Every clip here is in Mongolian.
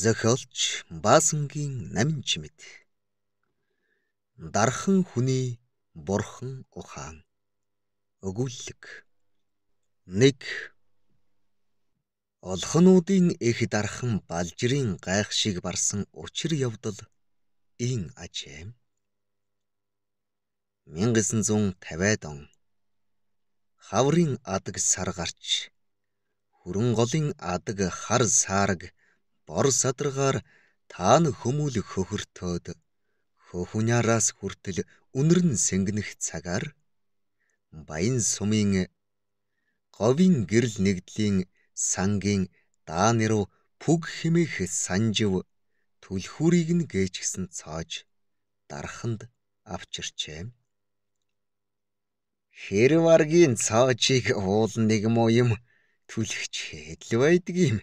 Зохиолч Баасангийн намин чимэд. Дархан хүний бурхан ухаан. Өгүүллэг. 1. Олхонуудын их дархан балжирийн гайх шиг барсан учир явдал ин ажэм. 1950-ад он хаврын адаг сар гарч хөрөнгөлийн адаг хар саарг бор садаргаар таан хүмүүл хөхөртөөд хөхүняраас хүртэл үнэрн сэнгэнэх цагаар баян сумын говийн гэрэл нэгдлийн сангийн дааны руу пүг химэх санжив түлхүүрийг нь гээжсэн цаож дарханд авчирчээ. Хэрваргийн цаожийг уул нэг мо юм түлхч хэдл байдаг юм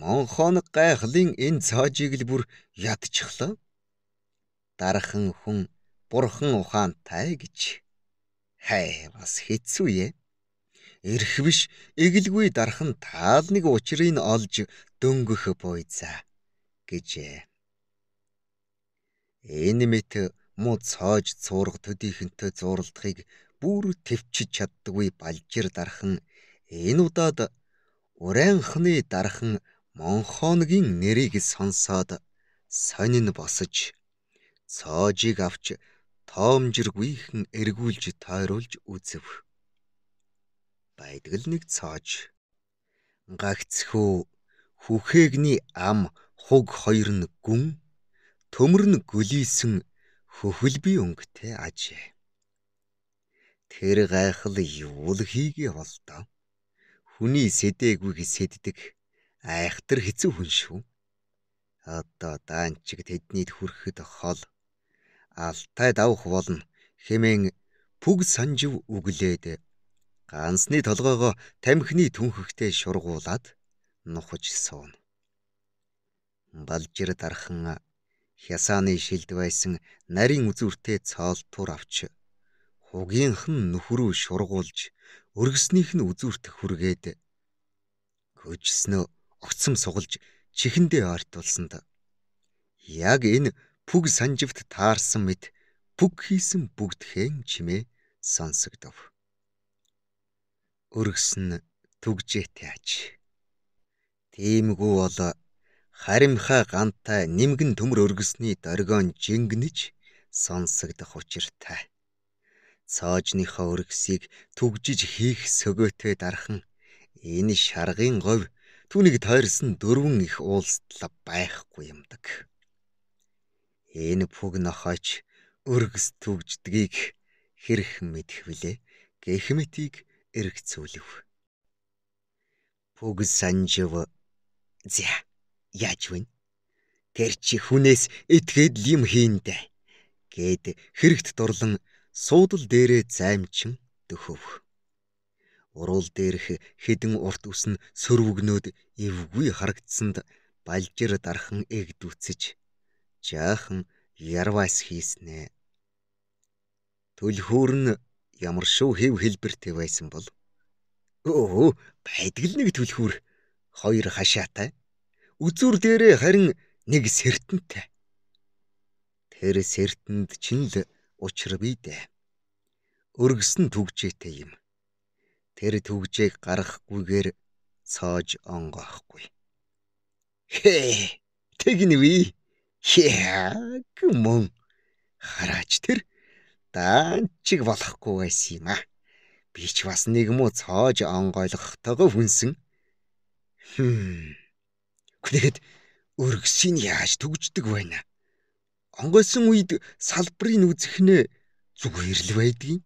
Монхон гайхлын энэ цаажийг л бүр ядчихлаа. Дархан хүн бурхан ухаантай гэж. Хай бас хэцүү юм эрх биш эгэлгүй дархан таал нэг учрыг олж дөнгөх бойзаа гэжээ. Энэ мэт мод цоож цуурга төдийхөнтэй зууралдахыг бүр төвчж чаддгүй балжир дархан энэ удаад урайнхны дархан Монхооногийн нэрийг сонсоод сонин босож цоожийг авч тоомжиргүйхэн эргүүлж тойруулж үзв. Байтгал нэг цоож гагцхүү хүхээгний ам хуг хоёр нь гүн төмөр нь гөлийсэн хөхөлби өнгөтэй ажээ. Тэр гайхал юу л хийгээ болдоо. Хүний сэдээгүйг сэддэг айхтар хэцүү хүн шүү. Одоо даанчиг тэднийд хүрэхэд хол алтай давх болно хэмээн бүг санжив үглээд гансны толгоогоо тамхины түнхэгтэй шургуулад нухаж сууна. Балжир дархан хясааны шилд байсан нарийн үзүүртэй цоолтуур авч хугийнх нь нүхрүү шургуулж өргөснийх нь үзүүрт хүргээд хөжснөө огцом сугалж чихэндээ ойртуулсанд яг энэ бүг санживт таарсан мэд бүг хийсэн бүгдхэн чимээ сонсогдов. Өргсөн түгжээтэй аж. Тиймгүй бол харимхаа гантай нимгэн төмөр өргөсний дөргөн жингэнэж сонсогдох учиртай. Цоожныхоо өргөсийг түгжиж хийх сөгөөтэй дархан энэ шаргын говь Түүнийг тойрсон дөрвөн их уулслав байхгүй юмдаг. Энэ пүгн хойч өргөс түгждгийг хэрэг мэдэх билээ гэх мэтийг эргэцүүлв. Пүг санжив. Зя яаж вэ? Тэр чи хүнээс итгээд л юм хийндэ гэд хэрэгт дурлан суудал дээрээ займчин дөхөв. Уруул дээрх хідэн урт үсн сөрвөгнөөд эвгүй харагдсанд балжир дархан эгдүүцэж жаахан ярвас хийснэ. Түлхүүр нь ямар шоу хэв хэлбэртэй байсан бол өө байдаг л нэг түлхүүр хоёр хашаатай үзүр дээрээ харин нэг сэртэнтэй. Тэр сэртэнд чинь л учир бий дээ. Өргөсөн түгжээтэй юм тэр төгжээг гаргахгүйгээр цоож онгоохгүй. Хээ тэгнэви. Хяг мөн хараач тэр даанчиг болохгүй байсан юм аа. Би ч бас нэг муу цоож онгойлгохтойгоо хүнсэн. Хм. Тэгэхэд өргөсийг яаж төгждөг байна? Онгойсон үед салбарыг үзэхнээ зүгээр л байдгийг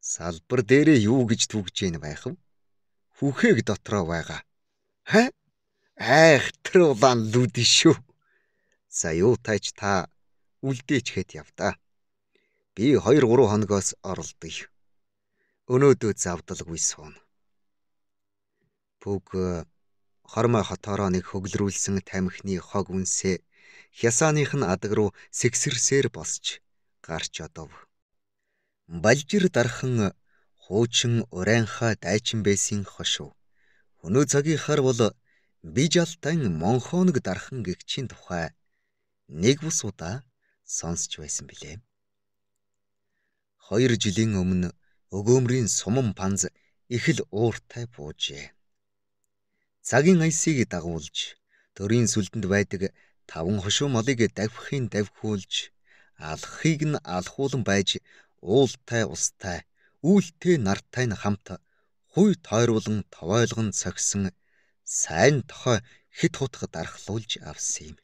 Салбар дээрээ юу гэж түгж ийн байх вэ? Хүхээг дотроо байгаа. Хэ? Айх тэр улаан лүдэн шүү. За юу тааж та үлдээчгээд явда. Би 2 3 хоногоос оролдъё. Өнөөдөө завдалгүй суун. Бүг э, хормой хотоороо нэг хөглөрүүлсэн тамхины хог үнсээ хясааных нь адаг руу сэгсэрсээр босч гарч одов. Балжир дархан хуучин урайнхаа дайчин байсан хошуу. Өнөө цагийнхаар бол биж алтан монхоног дархан гэгчийн тухай нэг бус удаа сонсч байсан билээ. Хоёр жилийн өмнө өгөөмрийн суман панз их л ууртай буужээ. Цагийн аясыг дагуулж төрийн сүлдэнд байдаг таван хошуу молыг давхихын давхиулж алхахыг нь алхуулан байж уултай устай, үүлтэй нартай нь хамт хуй тойрволон товойлгон цогсон сайн тохой хит хутга дархлуулж авсан юм.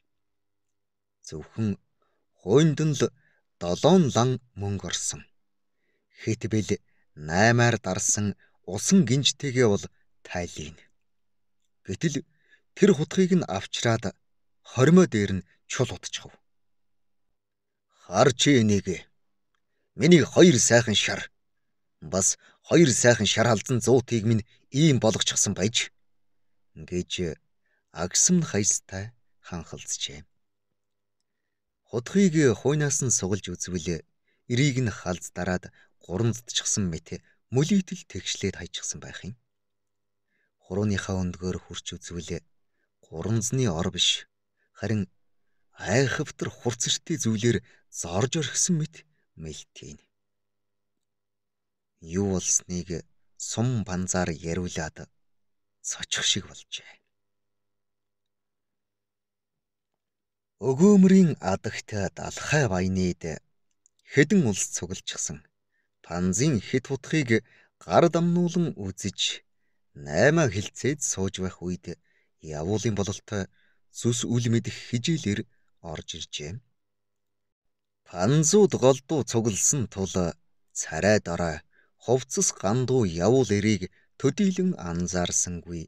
Зөвхөн хойнд нь л долоон лан мөнгө орсон. Хит бэл наймаар дарсан усан гинжтэйгээ бол тайлын. Гэтэл тэр хутгийг нь авчраад хормоо дээр нь чул утчихв. Хар чи энийг Миний хоёр сайхан шар бас хоёр сайхан шар алдсан зуутыг минь ийм болгочихсон байж гэж агсам хайстай ханхалцжээ. Хутхыг хуйнаас нь сугалж үзвэл эрийг нь халз дараад гуранддчихсан мэт мөлийтэл тэгшлээд хайчихсан байх юм. Хурууныхаа өндгөөр хурч үзвэл гуранзны ор биш харин айхавтар хурцэртэй зүйлээр зорж орхисон мэт мэйтийн. Юу болсныг сум банзаар яриулаад сочих шиг болжээ. Өгөөмрийн адагт далхай баянид хэдэн улс цуглжсан панзын хэд утхыг гар дамнуулан үзэж наймаа хилцээд сууж байх үед явуулын бололтой зүс үл мэдэх хижээлэр орж иржээ. Панзууд голдуу цугласан тул царай дараа ховцс гандуу явуул эрийг төдийлөн анзаарсангүй.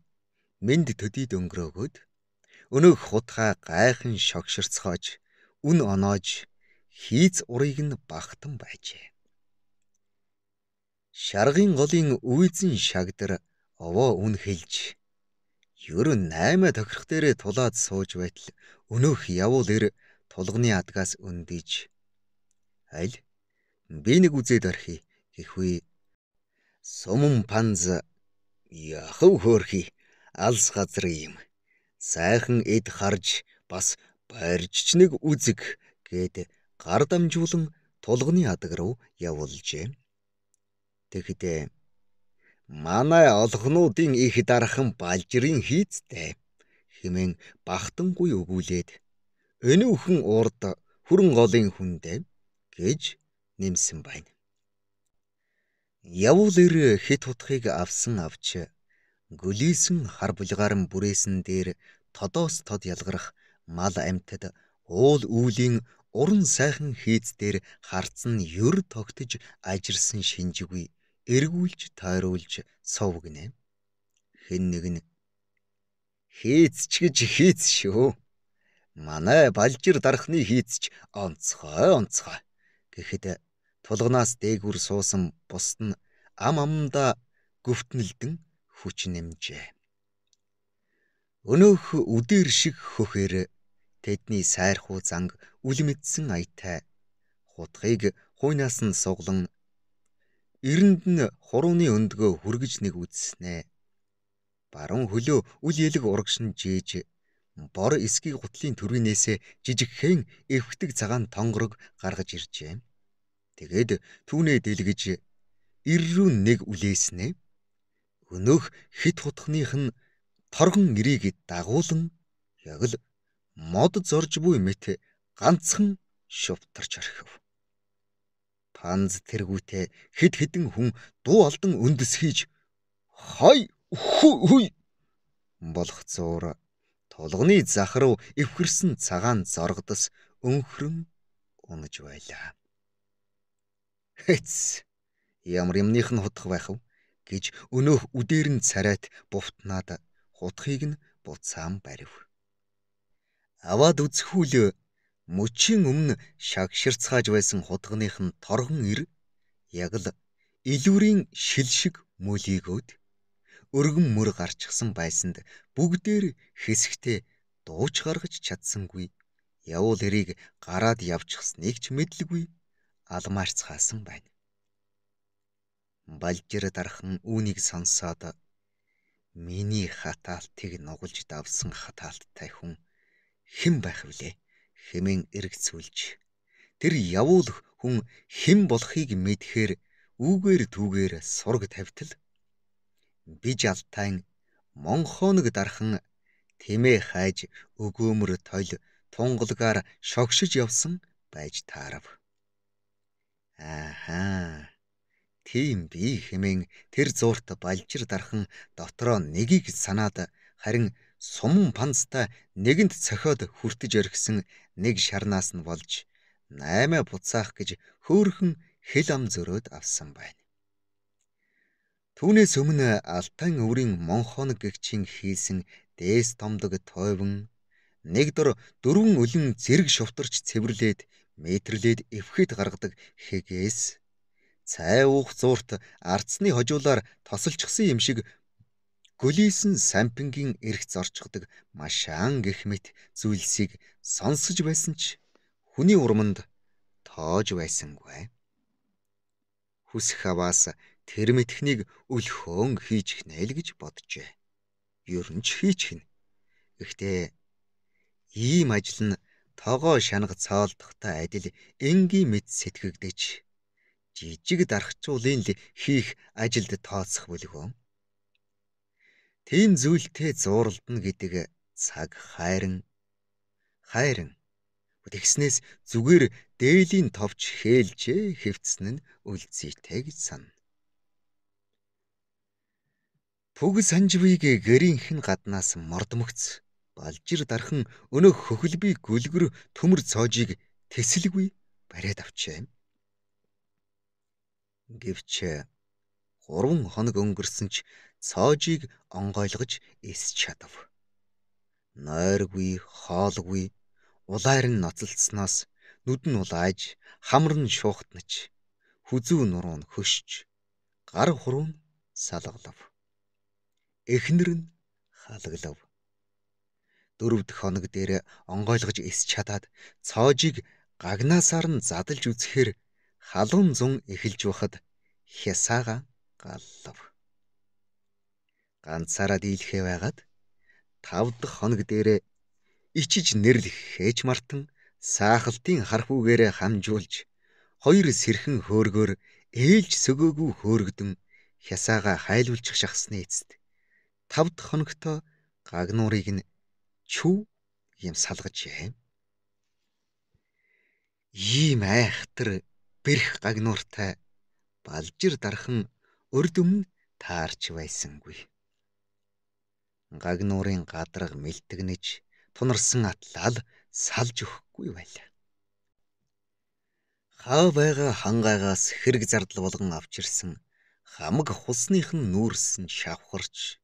Мэнд төдийд өнгөрөөгд өнөөх хутга гайхан шогширцгоож үн оноож хийц урыг нь багтан байжээ. Шаргын голын үйзэн шагдар овоо үн хэлж ер нь 8 тохирох дээрээ тулаад сууж байтал өнөөх явуул эр тулгын адгаас өндөж аль би нэг үзээд орхи гэхвээ сумн панз яхав хөөрхи алс газар юм сайхан эд харж бас барьж ч нэг үзэг гэд гар дамжуулан тулгын адаг руу явуулжээ тэгэхэд манай олхнуудын их дархан балжирын хийцтэй хэмээн бахтангүй өгүүлээд өнөөхөн урд хүрэн голын хүндээ гэж нэмсэн байна. Явуул ир хит хутхыг авсан авч гөлийсэн хар булгаарын бүрээсэн дээр тодоос тод ялгарх мал амьтад уул үүлийн уран сайхан хийц дээр харцсан юр тогтож ажирсан шинжгүй эргүүлж тойруулж сувгнэ. Хэн нэг нь хийцч гэж хийц шүү. Манай балжир дарахны хийцч онцгой онцгой Тэгэхэд тулганаас дээгүр суусан бус нь ам аманда гүвтнэлдэн хүч нэмжээ. Өнөөх үдээр шиг хөхөр тэдний сайрхуу занг үлмэдсэн аятай хутгийг хуйнаас нь суглан эрэнд нь хурууны өндгөө хүргэж нэг үзснэ. Баруун хөлөө үл ялэг урагшин жийж бор эсгий гутлын төрвинээсэ жижигхэн эвхдэг цагаан тонгорог гаргаж иржээ. Тэгээд түүнээ дэлгэж иррүү нэг үлээснэ. Өнөөх хит хутхных нь торгон нэрийг дагуулan яг л мод зорж буй мэт ганцхан шувтарч орхив. Панз тэргүүтээ хид хідэн хүн дуу алдан үндэс хийж хой хүй хүй болох зуур тулгны зах руу эвхэрсэн цагаан зоргодос өнхрөн унаж байлаа. Хэц. Ямар юмных нь хутх байх вэ? гэж өнөөх үдээр нь царайт буфтнаад хутхыг нь буцаан барив. Аваад үзхүүл мөчийн өмнө шагширцгааж байсан хутганых нь торгон ир яг л илүүрийн шил шиг мөлийгөөд өргөн мөр гарчсан байсанд бүгдээр хэсэгтээ дууч гаргаж чадсангүй явуул эрийг гараад явчихсныг ч мэдлгүй алмаарц хаасан байна. Балжир дархан үүнийг сонсоод миний хатаалтыг нугалж давсан хатаалттай хүн хэн байх вүлээ хэмээн эргцүүлж тэр явуул хүн хэн болохыг мэдхээр үүгээр түүгээр сураг тавьтал биж алтайн монхоног дархан тэмээ хайж өгөөмөр тойл тунгалгаар шогшиж явсан байж таарав. Аахаа. Тийм би хэмээн тэр зуурт балжир дархан дотроо нэгийг санаад харин суман панцтай нэгэнт цохиод хүртэж орхисон нэг шарнаас нь болж наймаа буцаах гэж хөөхөн хэл ам зөрөөд авсан байна. Түүнээс өмнө Алтан өврийн Монхоног гэгчийн хийсэн дээс томдог тойвон нэг дор дөрвөн өлөн зэрэг шувтарч цэвэрлээд мэдэрлээд эвхэд гаргадаг хэгээс цай уух зуурт ардсны хожуулаар тосолчихсан юм шиг гөлийсэн сампингийн эрх зорчгодог машаан гих мэт зүйлсийг сонсож байсан ч хүний урманд тоож байсангүй. Хүсэх хаваас тэр мэтхнийг өлхөөн хийж хнэ л гэж боджээ. Ер нь ч хийж хнэ. Гэхдээ ийм ажил нь тогоо шанга цаолдохтой адил энгийн мэд сэтгэгдэж жижиг дарахчуулын л хийх ажилд тооцох бүлгөө. Тийм зүйлтэй зууралдна гэдэг цаг хайрын хайрын тэгснээс зүгээр дээлийн товч хээлжээ хэвцэн нь үлзийтэй гэж сана. Пүг санжвийг гэрийнхэн гаднаас мордмогц балжир дархан өнөө хөхөлбий гүлгөр төмөр цоожийг тэсэлгүй бариад авчээ. Гэвч 3 хоног өнгөрсөн ч цоожийг онгойлгож эсч чадав. Нойргүй, хоолгүй, улайр нь ноцолцсноос нүд нь улааж, хамар нь шуухтнач, хүзүү нуруу нь хөшч, гар хуруу нь салгалав. Эхнэр нь халаглав дөрөв дэх хоног дээр онгойлгож эсч чадаад цоожийг гагнаасаар нь задалж үзэхээр халуун зун эхэлж байхад хясаага галлав. Ганцаараа дийлхээ байгаад тав дахь хоног дээр ичиж нэрлэх хээж мартан саахалтын хархүүгээрээ хамжуулж хоёр сэрхэн хөөргөөр ээлж сөгөөгүү хөөргөдөн хясаага хайлуулчих шахсны эцэст тав дахь хоногт гагнуурыг нь чүв юм салгаж яам. Ийм айхтар бэрх гагнууртай балжир дархан урд өмнө таарч байсангүй. Гагнуурын гадраг мэлтгэнэж тунарсан атлал салж өгөхгүй байлаа. Хаа байгаа хангаагаас хэрэг зардал болгон авч ирсэн хамаг хусных нь нүүрсэн шавхарч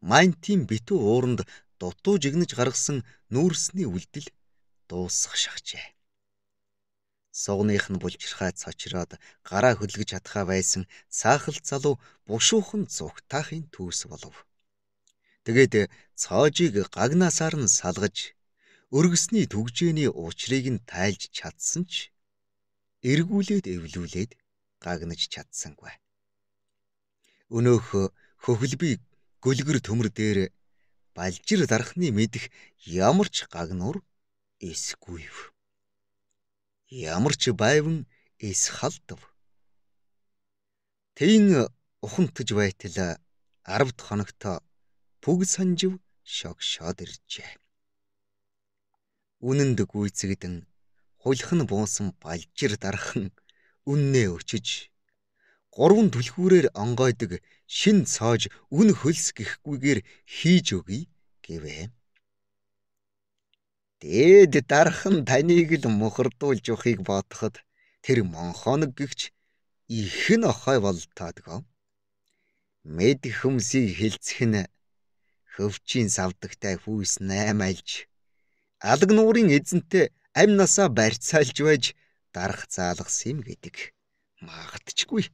мантийн битүү ууранд дутуу жигнэж гаргасан нүүрсний үлдэл дуусах шахжээ. Согных нь булжирхай цочроод гараа хөдлөж чадхаа байсан цаахал залуу бушуухан зүгтаахын түүс болов. Тэгээд цоожийг гагнасаар нь салгаж өргөсний төгжээний уучрыг нь тайлж чадсан ч эргүүлээд эвлүүлээд гагнаж чадсангүй. Өнөөх хөхөлбий гөлгөр төмөр дээр балжир дарахны мэдэх ямар ч гагнуур эсгүй. Ямар ч байван эс халдав. Тэйн ухамтж байтал 10 хоногт бүг санжив шогшоод иржээ. Үнэнд гүйцэгдэн хуйлах нь буусан балжир дарахан үннээ өчөж гурван түлхүүрээр онгойдог шин цоож үн хөлс гихгүйгээр хийж өгье гэвэ. Дээд дархан таныг л мухардуулж ухыг бодоход тэр монхоног гихч их нь охой болтоодгоо. Мэд хүмсийг хилцэх нь хөвчийн савдагтай хүүс наймалж алаг нуурын эзэнтэй амь насаа барьцаалж байж дарах заалгас юм гэдэг магтчгүй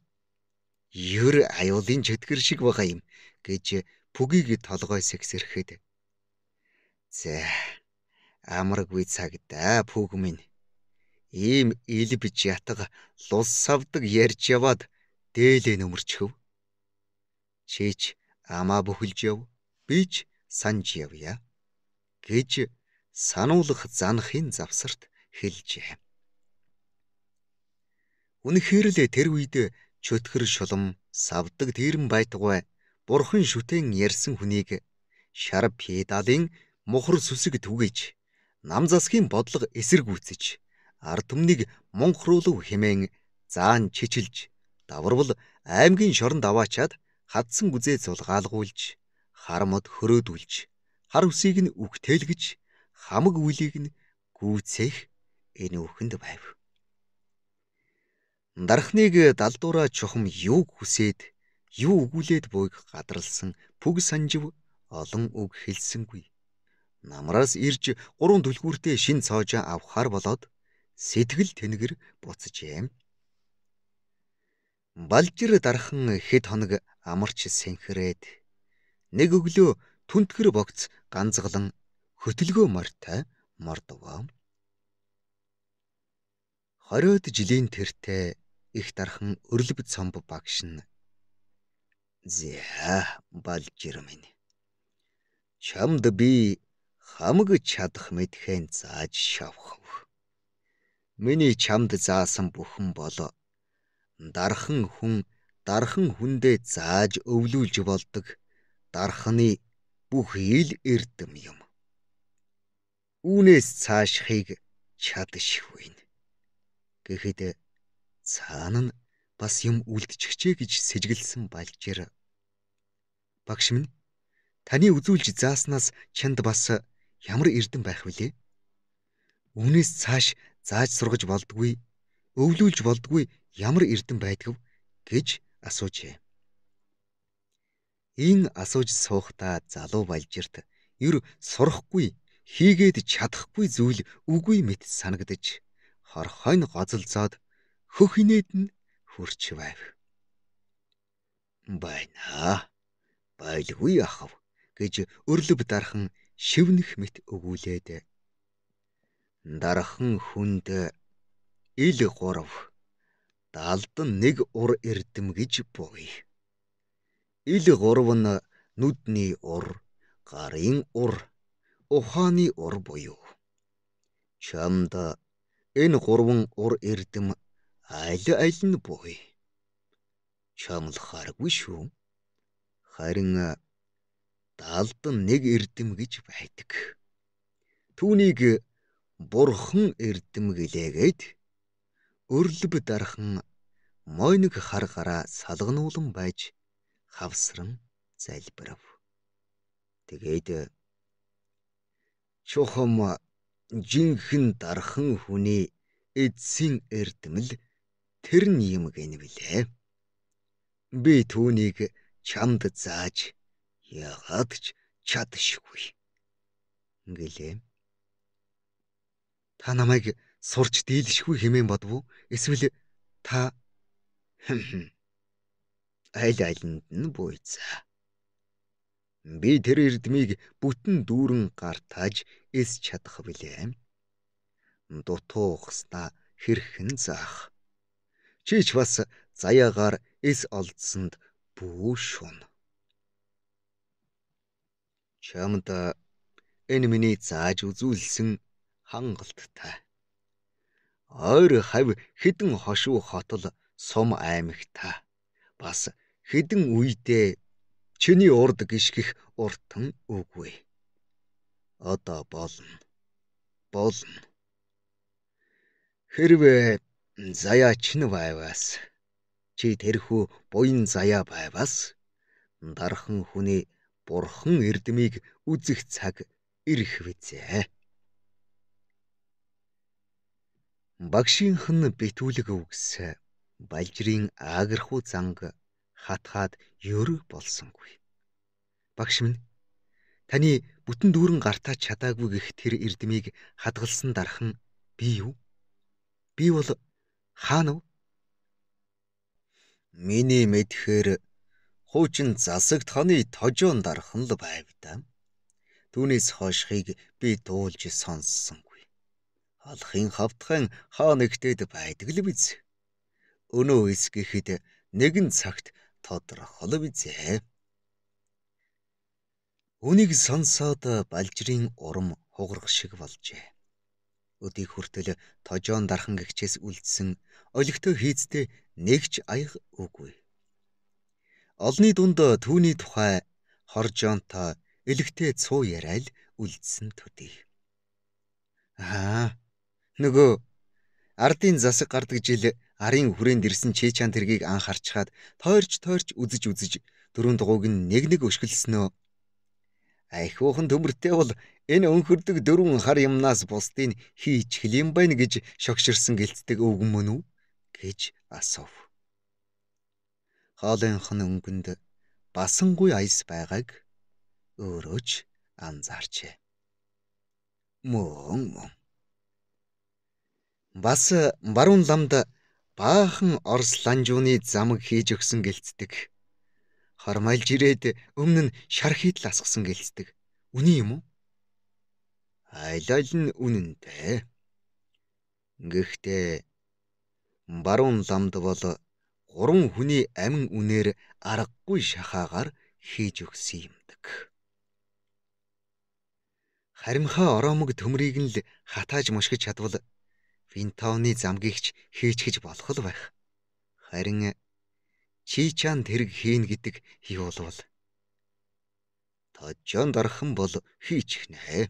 ер аюулын чөтгөр шиг байгаа юм гэж бүгийг толгой сэгсэрхэд. За амаргүй цагдаа бүг минь. Ийм илбж ятга лус савдаг ярьж яваад дээлээ нөмөрчхөв. Чич амаа бүхэлж яв. Би ч санж явъя гэж сануулах занхын завсарт хэлжээ. Үнэхээр л тэр үед чөтгөр шулам савдаг тэрэн байтугай бурхан шүтэн ярьсан хүнийг шар педалын мухар сүсэг түгэж нам засгийн бодлого эсэргүүцэж ард түмнийг мунхруулв хэмээн заан чичилж даварвал аймгийн шорон даваачаад хадсан гүзээ зулгаалгуулж хармод хөрөөдүүлж хар үсийг нь үгтэлгэж хамаг үйлийг нь гүйцэх энэ үхэнд байв. Дарахныг далдуураа чухам юуг хүсээд юу өгүүлээд буйг гадралсан бүг санжив олон үг хэлсэнгүй. Намраас ирж гурван түлхүүртэй шин цоожоо авахар болоод сэтгэл тэнгэр буцжээ. Балжир дархан хэд хоног амарч сэнхрээд нэг өглөө түнтгэр богц ганцглан хөтөлгөө морьтой мордгоо. 20-д жилийн тэртээ их дархан өрлөв цомб багшин зя балж ирмэн чамд би хамаг чадах мэдхэн зааж шавхав миний чамд заасан бүхэн бол дархан хүн дархан хүндээ зааж өвлүүлж болдог дархны бүх ил эрдэм юм үүнээс цаашхийг чадшгүй гэхэд Цаана нь бас юм үлдчихжээ гэж сэжиглсэн балжир. Багш минь таны үзүүлж зааснаас чанд бас ямар эрдэм байх вүлээ? Үүнээс цааш зааж сургаж болдгүй, өвлүүлж болдгүй ямар эрдэм байдгав гэж асуужээ. Энэ асууж суухдаа залуу балжирт ер сурахгүй, хийгээд чадахгүй зүйл үгүй мэт санагдаж хорхойн гозолцоод хөх инээд нь хурч байв. Байна. Байлгүй ахав гэж өрлөв дархан шивнэх мэт өгүүлээд дархан хүнд ил 3 далдан нэг ур эрдэм гэж буй. Ил 3 нь нүдний ур, гарын ур, ухааны ур буюу. Чамд энэ гурван ур эрдэм аль аль нь буй чамлахааргүй шүү. Харин далдан нэг эрдэм гэж байдаг. Түүнийг бурхан эрдэм гэлээгээд өрлөв дархан мойног харгараа салгануулан байж хавсран залбирав. Тэгээд чухам жинхэн дархан хүний эцсийн эрдэмл тэр нь юм гэнэ билээ. Би түүнийг чамд зааж яагаад ч чадшгүй. Ингэлээ. Та намайг сурч дийлшгүй хэмээн бодов уу? Эсвэл та айл айланд нь буйцаа. Би тэр эрдмийг бүтэн дүүрэн гартааж эс чадах билээ. Дутуу ухсна хэрхэн заах. Чи ч бас заяагаар эс олдсонд бүү шун. Чамд энэ миний зааж үзүүлсэн хангалттай. Ойр хав хідэн хошуу хотл сум аймагта бас хідэн үедээ чиний урд гიშгэх уртан үгүй. Одоо болно. Болно. Хэрвээ заяа чин байваас чи тэрхүү буян заяа байваас дархан хүний бурхан эрдмийг үзэх цаг ирэх бизээ. Багшийнх нь битүүлэг өгс балжирийн аагэрхүү занг хатхаад ерөг болсонгүй. Багш минь таны бүтэн дүүрэн гартаа чадаагүй гэх тэр эрдмийг хадгалсан дархан би юу? Би бол хаана вэ? Миний мэдхээр хуучин засаг таны тожоон дархан л байв да. Түүнээс хойшхийг би дуулж сонссонгүй. Халахын хавтхан хаа нэгтэд байдаг л биз. Өнөө эс гэхэд нэгэн цагт тодорхол бизээ. Үнийг сонсоод балжирийн урам хугарах шиг болжээ. Өдийг хүртэл тожоон дархан гихчээс үлдсэн олигтой хийцтэй нэгч аяга үгүй. Олны дунд түүний тухай хоржоонтой элэгтэй цуу яриад үлдсэн төдий. Аа нөгөө ардын засаг гардаг жил арын хүрээнд ирсэн чичаан тэргийг анхаарчхад тойрч тойрч үзэж үзэж дөрөв дугуйг нь нэг нэг өшгөлснөө. Айхуухан төмөртэй бол Энэ өнхөрдөг дөрвөн хар юмнаас бусдыг хийч хлийн байна гэж шогширсан гэлцдэг өвгөн мөн үү гэж асуув. Хоолынх нь өнгөнд басангүй аяс байгааг өөрөө ч анзаарчээ. Мөн мөн. Бас баруун ламд баахан орс ланжууны замаг хийж өгсөн гэлцдэг. Хормайлж ирээд өмнө нь шархийд ласгсан гэлцдэг. Үний юм уу? аль нь үнэнтэй? Гэхдээ баруун замд бол гурван хүний амин үнээр аргагүй шахаагаар хийж өгсөн юмдаг. Харимхаа оромог төмрийг нь л хатааж мушгиж чадвал Винтауны замгийгч хийчгэж болох л байх. Харин Чичаан тэрэг хийн гэдэг юу бол Тожон дархан бол хийчихнэ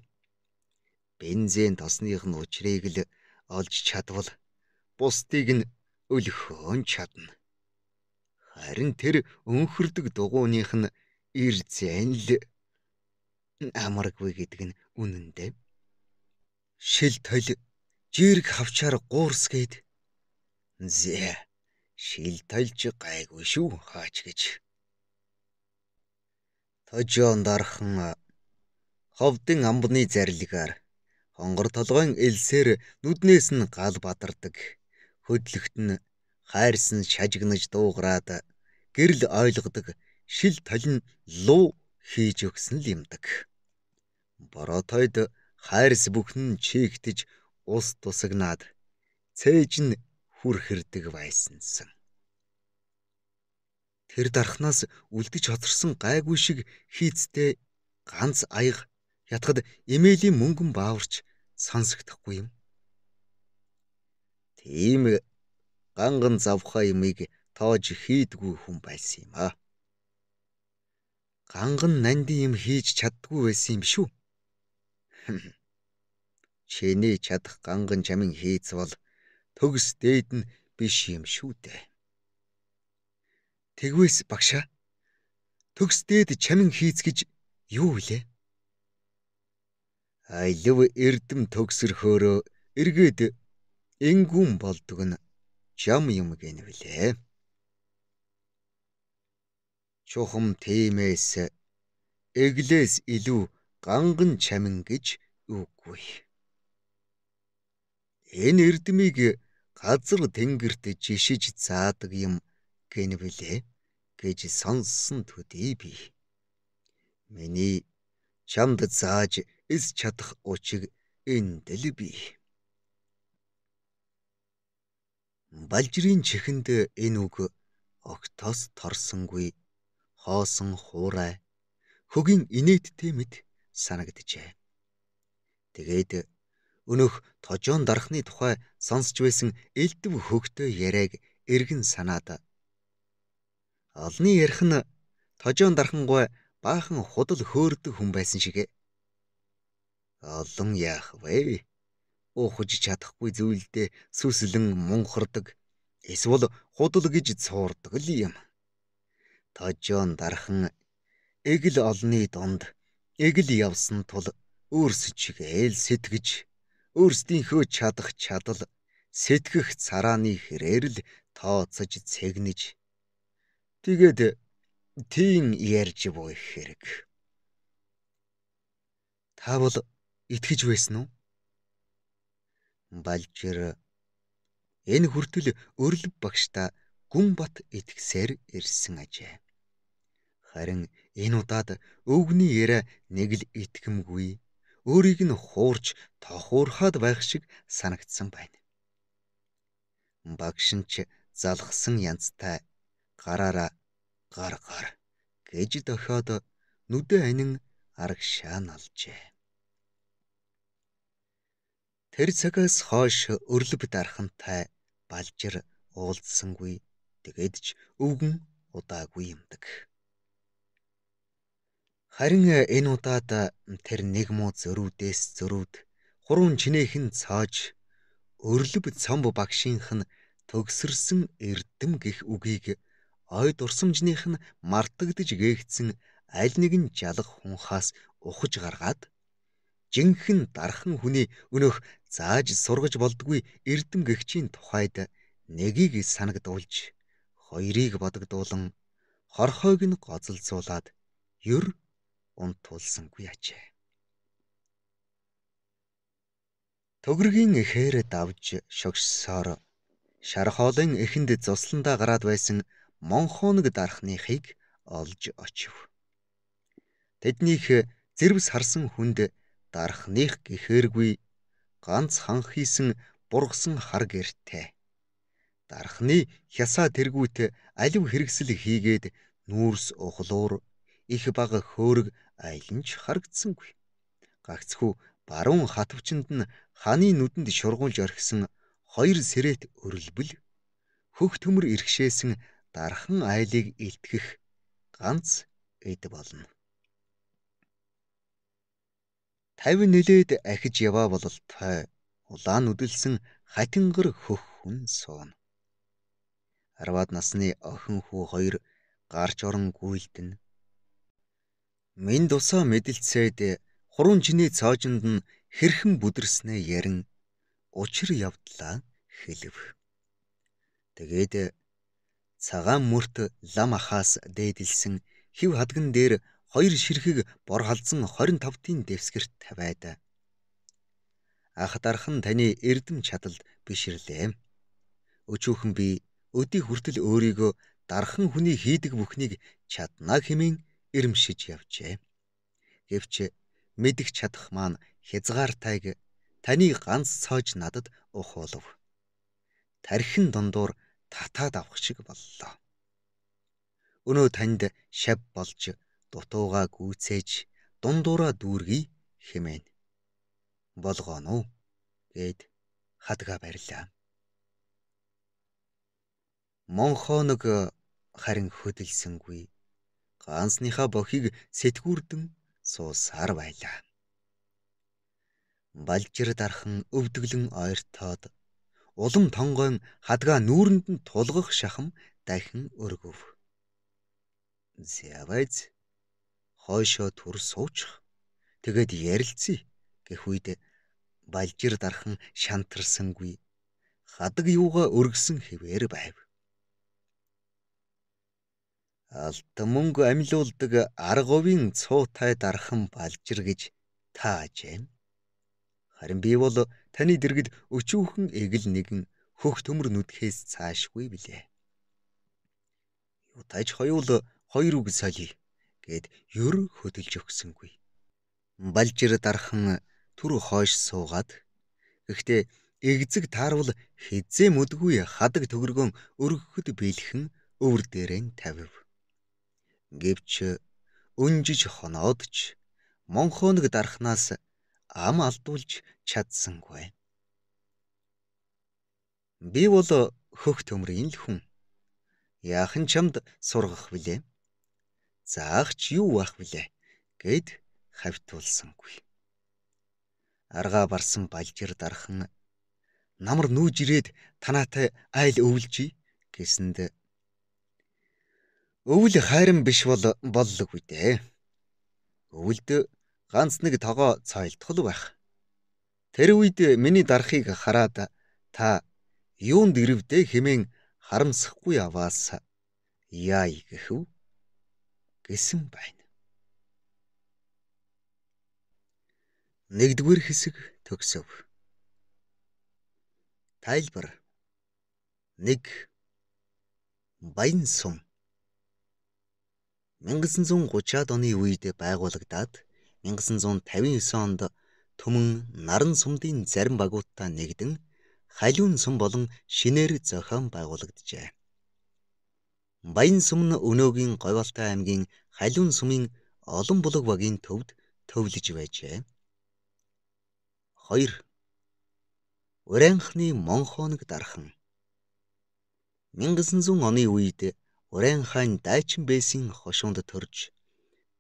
бензин тосных нь учрыг л олж чадвал бусдыг нь өлөхөөн чадна. Харин тэр өнхөрдөг дугуйных нь ир зэн л амаргүй гэдэг нь үнэндээ. Шил толь жирг хавчаар гуурсгээд зэ шил толь ч гайгүй шүү хаач гэж. Тожон дархан ховдын амбны зарилгаар Хонгор толгойн элсээр нүднээс нь гал бадардаг. Хөдлөгт нь хайрсан шажигнаж дуугараад гэрэл ойлгодог шил талин луу хийж өгсөн л юмдаг. Боротойд хайрс бүхэн чийгтэж ус тусагнаад цээж нь хүрхэрдэг байсансан. Тэр дархнаас үлдэж хоцорсон гайгүй шиг хийцтэй ганц аяга ятхад эмээлийн мөнгөн бааварч сонсогдохгүй юм. Тийм ганган завха ямыг тоож хийдгүй хүн байсан юм аа. Ганган нанди юм хийж чаддгүй байсан юм шүү. Чиний чадах ганган чамин хийц бол төгс дээд нь биш юм шүү дээ. Тэгвэс багшаа төгс дээд чамин хийц гэж юу вэ? лв эрдэм төгсөрхөөрөө эргээд энгүн болдог нь чам юм гэнэвлээ. Чухам тиймээс эглээс илүү ганган чамин гэж үгүй. Энэ эрдмийг газар тэнгэрт жишиж заадаг юм гэнэвлээ гэж сонсон төдий би. Миний чамд зааж эс чадах учиг эндэл бий. Балжирийн чихэнд энэ үг октоос торсонгүй хоосон хуурай хөгийн инээдтэй мэд санагджээ. Тэгээд өнөх тожоон дарахны тухай сонсч байсан элдв хөгтөө яриаг эргэн санаад олны ярих нь тожоон дарахнгой баахан худал хөөрдөг хүн байсан шигэ Олон яах вэ? Уухж чадахгүй зүйлдээ сүслэн мунхардаг. Эсвэл худал гэж цуурдаг л юм. Тожон дархан эгэл олны донд эгэл явсан тул өөрсчигээл сэтгэж өөрсдийнхөө чадах чадал сэтгэх царааны хэрээр л тооцож цэгнэж тэгээд тийм ярьж буй хэрэг та бол итгэж байсан уу? Балжир энэ хүртэл өрлөв багштай гүн бат итгэсээр ирсэн ажээ. Харин энэ удаад өвгний яриа нэг л итгэмгүй өөрийг нь хуурж тохуурхаад байх шиг санагдсан байна. Багш нь ч залхсан янзтай гараараа гар гар гэж дохиод нүдэ анин арагшаа налжээ. Тэр цагаас хойш өрлөв дархантай балжир уулзсангүй тэгээд ч өвгөн удаагүй юмдаг. Харин энэ удаад тэр нэг муу зөрүүдээс зөрүүд хуруун чинээхэн цааж өрлөв цомб багшийнх нь төгсөрсөн эрдэм гих үгийг ой дурсамжных нь мартагдж гээгцэн аль нэгэн жалах хунхаас ухаж гаргаад жинхэнэ дархан хүний өнөөх зааж сургаж болдгүй эрдэм гэгчийн тухайд нэгийг санагдуулж хоёрыг бодогдуулан хорхойг нь гозолцуулаад ер унтуулсангүй ажээ. Төгрөгийн эхээр давж шогссоор шар хоолын эхэнд зусландаа гараад байсан монхоног дарахныхыг олж очив. Тэднийх зэрвс харсан хүнд дарахных гэхээргүй ганц ханхийсэн бургасан хар гэртэй. Дарахны хясаа тэргүүт алив хэрэгсэл хийгээд нүүрс ухлуур их баг хөөрг айлнч харагдсангүй. Гагцхүү баруун хатвчанд нь хааны нүдэнд шургуулж орхисон хоёр сэрэт өрөлбөл хөх төмөр иргшээсэн дархан айлыг илтгэх ганц эд болно. 50 нэлээд ахиж яваа бололтой улаан үдэлсэн хатингэр хөх хүн суун. 10-аад насны охин хүү хоёр гарч орон гүйлдэнэ. Мин тусаа мэдлцээд хуруун чиний цаожинд нь хэрхэн бүдэрснээ ярин учир явдлаа хэлв. Тэгээд цагаан мөрт лам ахаас дээдэлсэн хив хадган дээр хоёр ширхэг бор халдсан 25-тын дэвсгэрт тавиад анх дархан таны эрдэм чадалд биширлээ. Өчүүхэн би өдий хүртэл өөрийгөө дархан хүний хийдэг бүхнийг чадна хэмээн ирэмшиж явжээ. Гэвч мэдих чадах маань хязгаартайг таны ганц цоож надад ухуулв. Тархин дундуур татаад авах шиг боллоо. Өнөө танд шав болж дутууга гүйцээж дундуура дүүргий хэмээн болгоно уу гэд хатга барьлаа. Монхоног э, харин хөдөлсөнгүй ганцныхаа бохиг сэтгүүрдэн суусаар байлаа. Балжир дархан өвдөглөн ойртоод улам тонгойн хадгаа нүүрэнд нь тулгах шахам дахин өргөв. Зявэц хойшоо түр суучих. Тэгэд ярилцъя гэх үед балжир дархан шантарсангүй хадаг юугаа өргсөн хэвээр байв. Алтан мөнгө амилуулдаг арговийн цуутай дархан балжир гэж тааж байна. Харин би бол таны дэргэд өчүүхэн эгэл нэгэн хөх төмөр нүдхээс цаашгүй билээ. Юу тааж хоёул хоёр үг солиё гээд ер хөдөлж өгсөнгүй. Балжир дархан түр хойш суугаад гэхдээ эгзэг таарвал хизээ мөдгүй хадаг төгөргөн өргөхөд биелхэн өвөр дээрээ тавив. Гэвч өнжиж хоноодч монхоног дарахнаас ам алдуулж чадсангүй. Би бол хөх төмрийн л хүн. Яахан чамд сургах билээ заахч юу байх вүлээ гэд хавтуулсангүй. Аргаа барсан балжир дархан намар нүүж ирээд танаатай айл өвлжий гэсэнд өвөл хайран биш бол боллог үдээ. Өвөлд ганц нэг тогоо цайлтгал байх. Тэр үед миний дарахыг хараад та юунд ирвдэ хэмээн харамсахгүй аваас яа гэхв гэсэн байна. Нэгдүгээр хэсэг төгсөв. Тайлбар 1 Баян сум 1930-аад оны үед байгуулагдаад 1959 онд Төмөн Наран сумдын зарим багуудтай нэгдэн Халиун сум болон шинээр зохион байгуулагджээ. Баян сүмн өнөөгийн Говьалтай аймгийн Халиун сүмийн олон булаг багийн төвд төвлөж байжээ. 2. Урайнхны Монхоног дархан 1900 оны үед Урайн хаан Дайчин Бэсийн хошуунд төрж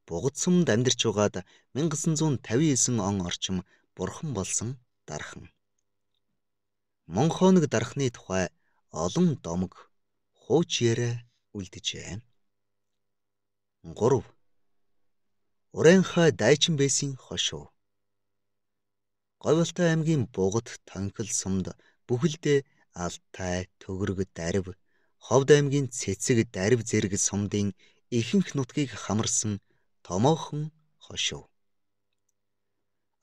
Бугадсумд амьдарч байгаад 1959 он орчим бурхан болсон дархан. Монхоног дархны тухай олон домог хууч яриа үлдэжээ. 3. Уренхай дайчин бэсийн хошуу. Говьлтай аймгийн бугад танхил сумд бүхэлдээ алтай, төгрөг, дарив, ховд аймгийн цэцэг, дарив зэрэг сумдын ихэнх нутгийг хамарсан томоохон хошуу.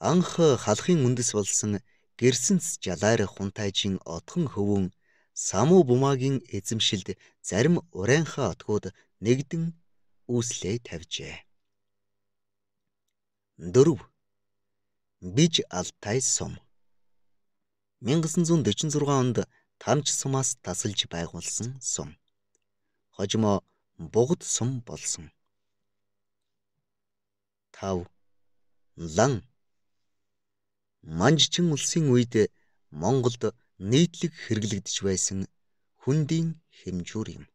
Анх халахын үндэс болсон Гэрсэнц жалаар хунтайжийн одхон хөвөн Саму бумагийн эзэмшилд зарим урайнхаа отгууд нэгдэн үүслээ тавьжээ. 4. Биж Алтай сум 1946 онд Тамч сумаас тасалж байгуулсан сум. Хожимо бугд сум болсон. 5. Лан Манжчин улсын үед Монголд нийтлэг хэрэглэгдэж байсан хүндийн хэмжүүр юм.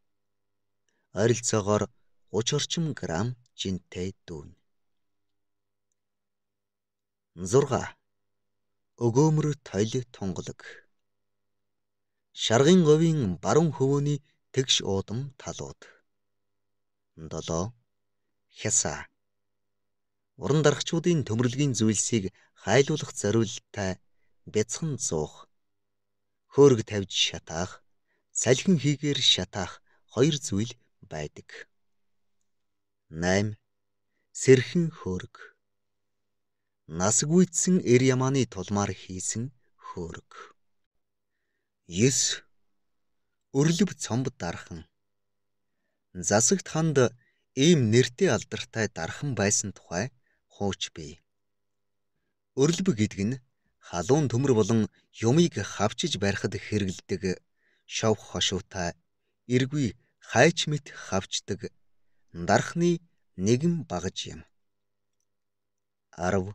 Ойролцоогоор 30 орчим грамм жинтэй дүүн. 6. Өгөөмөр тойл тунгалаг. Шаргын говийн баруун хөвөөний тэгш уудам талууд. 7. Хяса. Уран дарагчдын төмөрлөгийн зүйлсийг хайлуулах зориулалтай бяцхан зуух хөөрг тавьж шатаах, салхин хийгээр шатаах хоёр зүйл байдаг. 8. Сэрхэн хөөрг. Насгүйдсэн эр ямааны тулмаар хийсэн хөөрг. 9. Өрлөв цомб дархан. Засагт ханд ийм нэртэй алдартай дархан байсан тухай хууч бий. Өрлөв гэдэг нь халуун төмөр болон юмыг хавчиж барихад хэрэглэдэг шов хошуутай эргүй хайч мэт хавчдаг дарахны нэгэн багаж юм. 10.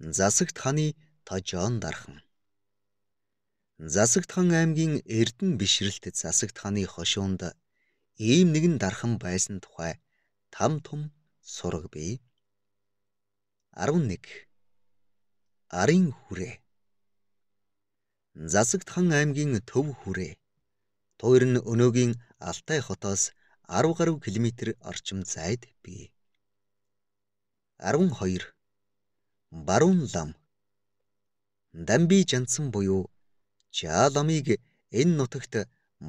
Засагт хааны тожоон дархан. Засагт хан аймгийн Эрдэнэ бишрэлт засагт хааны хошуунд ийм нэгэн дархан байсан тухай там том сураг бий. 11 Арын хүрээ. Засагтхан аймгийн төв хүрээ. Туур нь өнөөгийн Алтай хотоос 10 гаруй километр орчим зайд бий. 12 Баруун лам Дамби жансан буюу Чааламыг энэ нутагт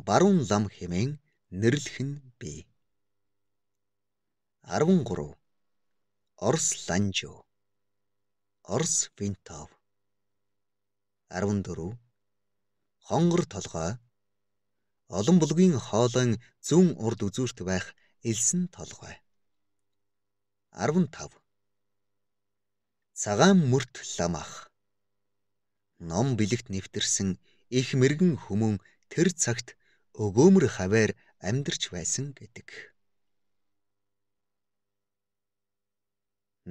баруун лам хэмээн нэрлэх нь бий. 13 Орс ланжо Орс Винтов 14 Хонгор толгой Олон булгийн хоолойн зүүн урд үзүүрт байх элсэн толгой 15 Цагаан мөрт ламах Ном бэлэгт нэвтэрсэн их мэрэгэн хүмүүн тэр цагт өгөөмөр хаваар амьдарч байсан гэдэг.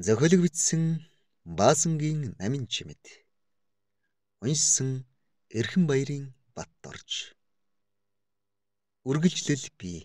Зохиолг бичсэн Баасангийн намын чимэд уншсан эрхэн баярын бат орж үргэлжлэл бий